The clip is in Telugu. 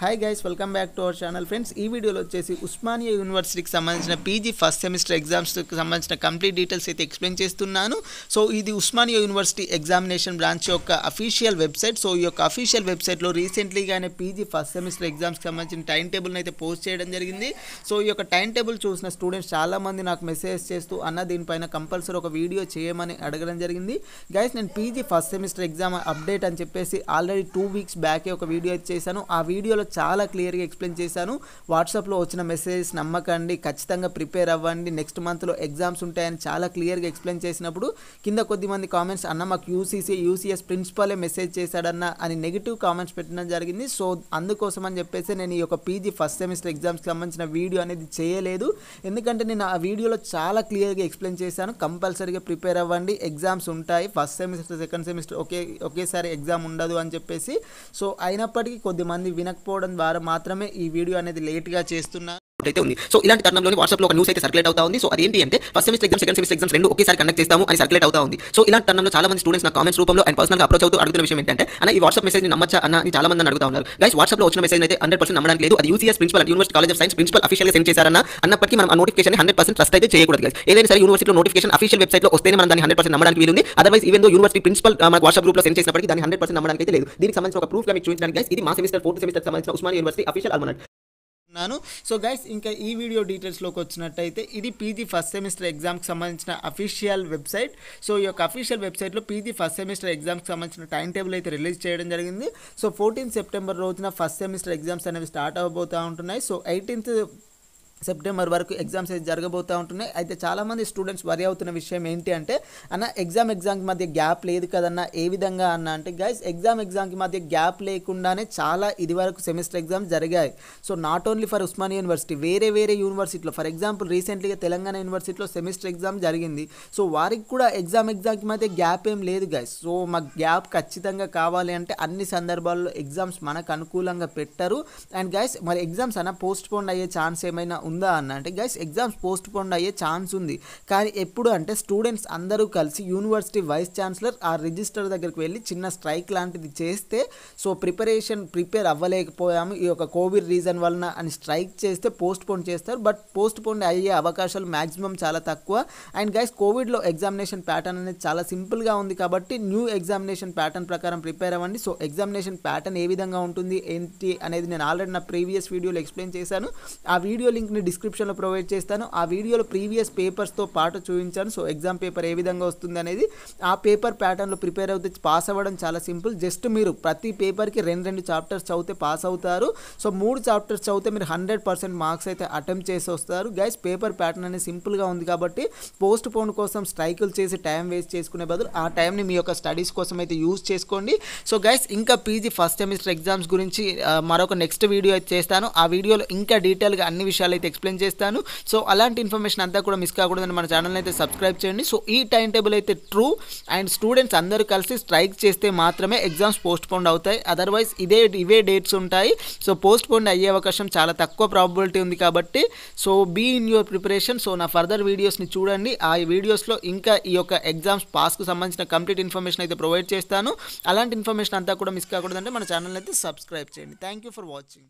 hi guys welcome back to our channel friends ఈ వీడియోలో వచ్చేసి ఉస్మానియా యూనివర్సిటీకి సంబంధించిన పీజీ ఫస్ట్ సెమిస్టర్ ఎగ్జామ్స్కి సంబంధించిన కంప్లీట్ డీటెయిల్స్ అయితే ఎక్స్ప్లెయిన్ చేస్తున్నాను సో ఇది ఉస్మానియా యూనివర్సిటీ ఎగ్జామినేషన్ బ్రాంచ్ యొక్క అఫీషియల్ వెబ్సైట్ సో ఈ యొక్క అఫీషియల్ వెబ్సైట్లో రీసెంట్లీగానే పీజీ ఫస్ట్ సెమిస్టర్ ఎగ్జామ్స్కి సంబంధించిన టైం టేబుల్ని అయితే పోస్ట్ చేయడం జరిగింది సో ఈ యొక్క టైం టేబుల్ చూసిన స్టూడెంట్స్ చాలామంది నాకు మెసేజ్ చేస్తూ అన్న దీనిపైన కంపల్సరీ ఒక వీడియో చేయమని అడగడం జరిగింది గైస్ నేను PG first semester exam update అని చెప్పేసి ఆల్రెడీ టూ వీక్స్ బ్యాకే ఒక వీడియో చేశాను ఆ వీడియోలో వీడియోలో చాలా క్లియర్గా ఎక్స్ప్లెయిన్ చేశాను వాట్సాప్లో వచ్చిన మెసేజెస్ నమ్మకండి ఖచ్చితంగా ప్రిపేర్ అవ్వండి నెక్స్ట్ మంత్లో ఎగ్జామ్స్ ఉంటాయని చాలా క్లియర్గా ఎక్స్ప్లెయిన్ చేసినప్పుడు కింద కొద్దిమంది కామెంట్స్ అన్న మాకు యూసీసీ యూసీఎస్ ప్రిన్సిపాలే మెసేజ్ చేశాడన్న అని నెగిటివ్ కామెంట్స్ పెట్టడం జరిగింది సో అందుకోసం అని చెప్పేసి నేను ఈ యొక్క పీజీ ఫస్ట్ సెమిస్టర్ ఎగ్జామ్స్కి సంబంధించిన వీడియో అనేది చేయలేదు ఎందుకంటే నేను ఆ వీడియోలో చాలా క్లియర్గా ఎక్స్ప్లెయిన్ చేశాను కంపల్సరీగా ప్రిపేర్ అవ్వండి ఎగ్జామ్స్ ఉంటాయి ఫస్ట్ సెమిస్టర్ సెకండ్ సెమిస్టర్ ఒకే ఒకేసారి ఎగ్జామ్ ఉండదు అని చెప్పేసి సో అయినప్పటికీ కొద్దిమంది వినకపో తెలుసుకోవడం ద్వారా మాత్రమే ఈ వీడియో అనేది లేట్గా చేస్తున్నా అవుట్పుట్ అయితే ఉంది సో ఇలాంటి తరుణంలోనే లో ఒక న్యూస్ అయితే సర్క్యులేట్ అవుతా ఉంది సో అదేంటి అంటే first semester exam second semester exams రెండు ఒకేసారి కండక్ట్ చేస్తాము అని సర్క్యులేట్ అవుతా ఉంది సో ఇలాంటి తరుణంలో చాలా మంది స్టూడెంట్స్ నా కామెంట్స్ రూపంలో అండ్ పర్సనల్ అప్రోచ్ అవుతూ అడుగుతున్న విషయం ఏంటంటే అన్న ఈ వాట్సాప్ మెసేజ్ నమ్మచ్చా అన్న అని చాలా మంది అడుగుతా ఉన్నారు గైస్ లో వచ్చిన మెసేజ్ అయితే హండ్రెడ్ పర్సెంట్ నమ్మడానికి లేదు అది UCS principal university college of science principal అఫీషియల్గా సెండ్ చేశారన్న అన్నప్పటికీ మనం ఆ నోటిఫికేషన్ హండ్రెడ్ పర్సెంట్ ట్రస్ట్ అయితే చేయకూడదు గైస్ ఏదైనా సరే యూనివర్సిటీలో నోటిఫికేషన్ అఫీషియల్ లో వస్తేనే మనం దాన్ని హండ్రెడ్ పర్సెంట్ నమ్మడానికి వీలుంది అదర్వైస్ ఈవెన్ యూనివర్సిటీ ప్రిన్సిపల్ మన వాట్సాప్ గ్రూప్ లో సెండ్ చేసినప్పటికీ దాన్ని హండ్రెడ్ పర్సెంట్ నమ్మడానికి అయితే లేదు దీనికి సంబంధించిన ఒక ప్రూఫ్ గా మీకు చూపించడానికి ఇది మా సెమిస్టర్ ఫోర్త్ సెమిస్టర్ సంబంధించిన ఉస్మాన్ యూనివర్సిటీ అఫీషియల్ అల్మనట్ ఉన్నాను సో గైస్ ఇంకా ఈ వీడియో డీటెయిల్స్లోకి వచ్చినట్టయితే ఇది పీజీ ఫస్ట్ సెమిస్టర్ ఎగ్జామ్కి సంబంధించిన అఫీషియల్ వెబ్సైట్ సో ఈ యొక్క అఫీషియల్ వెబ్సైట్లో పీజీ ఫస్ట్ సెమిస్టర్ ఎగ్జామ్కి సంబంధించిన టైం టేబుల్ అయితే రిలీజ్ చేయడం జరిగింది సో ఫోర్టీన్ సెప్టెంబర్ రోజున ఫస్ట్ సెమిస్టర్ ఎగ్జామ్స్ అనేవి స్టార్ట్ అవబోతూ ఉంటున్నాయి సో ఎయిటీన్త్ సెప్టెంబర్ వరకు ఎగ్జామ్స్ అయితే జరగబోతూ ఉంటున్నాయి అయితే చాలామంది స్టూడెంట్స్ వరి అవుతున్న విషయం ఏంటి అంటే అన్న ఎగ్జామ్ ఎగ్జామ్కి మధ్య గ్యాప్ లేదు కదన్న ఏ విధంగా అన్న అంటే గైస్ ఎగ్జామ్ ఎగ్జామ్కి మధ్య గ్యాప్ లేకుండానే చాలా ఇది వరకు సెమిస్టర్ ఎగ్జామ్స్ జరిగాయి so not only for Osmania university వేరే వేరే యూనివర్సిటీలో ఫర్ ఎగ్జాంపుల్ రీసెంట్గా తెలంగాణ యూనివర్సిటీలో సెమిస్టర్ ఎగ్జామ్ జరిగింది సో వారికి కూడా ఎగ్జామ్ ఎగ్జామ్కి మధ్య గ్యాప్ ఏం లేదు గైస్ సో మాకు గ్యాప్ ఖచ్చితంగా కావాలి అంటే అన్ని సందర్భాల్లో ఎగ్జామ్స్ మనకు అనుకూలంగా పెట్టరు అండ్ గైస్ మరి ఎగ్జామ్స్ అన్న పోస్ట్ పోన్ అయ్యే ఛాన్స్ ఏమైనా ఉందా అన్న అంటే గైస్ ఎగ్జామ్స్ పోస్ట్ పోన్ అయ్యే ఛాన్స్ ఉంది కానీ ఎప్పుడు అంటే స్టూడెంట్స్ అందరూ కలిసి యూనివర్సిటీ వైస్ ఛాన్సలర్ ఆ రిజిస్టర్ దగ్గరికి వెళ్ళి చిన్న స్ట్రైక్ లాంటిది చేస్తే సో ప్రిపరేషన్ ప్రిపేర్ అవ్వలేకపోయాము ఈ యొక్క కోవిడ్ రీజన్ వలన అని స్ట్రైక్ చేస్తే పోస్ట్ పోన్ చేస్తారు బట్ పోస్ట్ పోన్ అయ్యే అవకాశాలు మ్యాక్సిమం చాలా తక్కువ అండ్ గైస్ కోవిడ్లో ఎగ్జామినేషన్ ప్యాటర్న్ అనేది చాలా సింపుల్గా ఉంది కాబట్టి న్యూ ఎగ్జామినేషన్ ప్యాటర్న్ ప్రకారం ప్రిపేర్ అవ్వండి సో ఎగ్జామినేషన్ ప్యాటర్న్ ఏ విధంగా ఉంటుంది ఏంటి అనేది నేను ఆల్రెడీ నా ప్రీవియస్ వీడియోలో ఎక్స్ప్లెయిన్ చేశాను ఆ వీడియో లింక్ని డిస్క్రిప్షన్లో ప్రొవైడ్ చేస్తాను ఆ వీడియోలో ప్రీవియస్ పేపర్స్తో పాటు చూపించాను సో ఎగ్జామ్ పేపర్ ఏ విధంగా వస్తుంది అనేది ఆ పేపర్ ప్యాటర్న్లో ప్రిపేర్ అవుతే పాస్ అవ్వడం చాలా సింపుల్ జస్ట్ మీరు ప్రతి పేపర్కి రెండు రెండు చాప్టర్స్ చదివితే పాస్ అవుతారు సో మూడు చాప్టర్స్ చదివితే మీరు హండ్రెడ్ పర్సెంట్ మార్క్స్ అయితే అటెంప్ట్ చేసి వస్తారు గైస్ పేపర్ ప్యాటర్న్ అనేది సింపుల్గా ఉంది కాబట్టి పోస్ట్ పోన్ కోసం స్ట్రైకులు చేసి టైం వేస్ట్ చేసుకునే బదులు ఆ టైంని మీ యొక్క స్టడీస్ కోసం అయితే యూజ్ చేసుకోండి సో గైస్ ఇంకా పీజీ ఫస్ట్ సెమిస్టర్ ఎగ్జామ్స్ గురించి మరొక నెక్స్ట్ వీడియో అయితే చేస్తాను ఆ వీడియోలో ఇంకా డీటెయిల్గా అన్ని విషయాలు అయితే ఎక్స్ప్లెయిన్ చేస్తాను సో అలాంటి ఇన్ఫర్మేషన్ అంతా కూడా మిస్ కాకూడదని మన ఛానల్ అయితే సబ్స్క్రైబ్ చేయండి సో ఈ టైం టేబుల్ అయితే ట్రూ అండ్ స్టూడెంట్స్ అందరూ కలిసి స్ట్రైక్ చేస్తే మాత్రమే ఎగ్జామ్స్ పోస్ట్ పోన్ అవుతాయి అదర్వైజ్ ఇదే ఇవే డేట్స్ ఉంటాయి సో పోస్ట్ పోన్ అయ్యే అవకాశం చాలా తక్కువ ప్రాబిలిటీ ఉంది కాబట్టి so be in your preparation so నా ఫర్దర్ వీడియోస్ని చూడండి ఆ వీడియోస్లో ఇంకా ఈ యొక్క ఎగ్జామ్స్ పాస్కు సంబంధించిన కంప్లీట్ ఇన్ఫర్మేషన్ అయితే ప్రొవైడ్ చేస్తాను అలాంటి ఇన్ఫర్మేషన్ అంతా కూడా మిస్ కాకూడదంటే మన ఛానల్ అయితే సబ్స్క్రైబ్ చేయండి థ్యాంక్ యూ ఫర్ వాచింగ్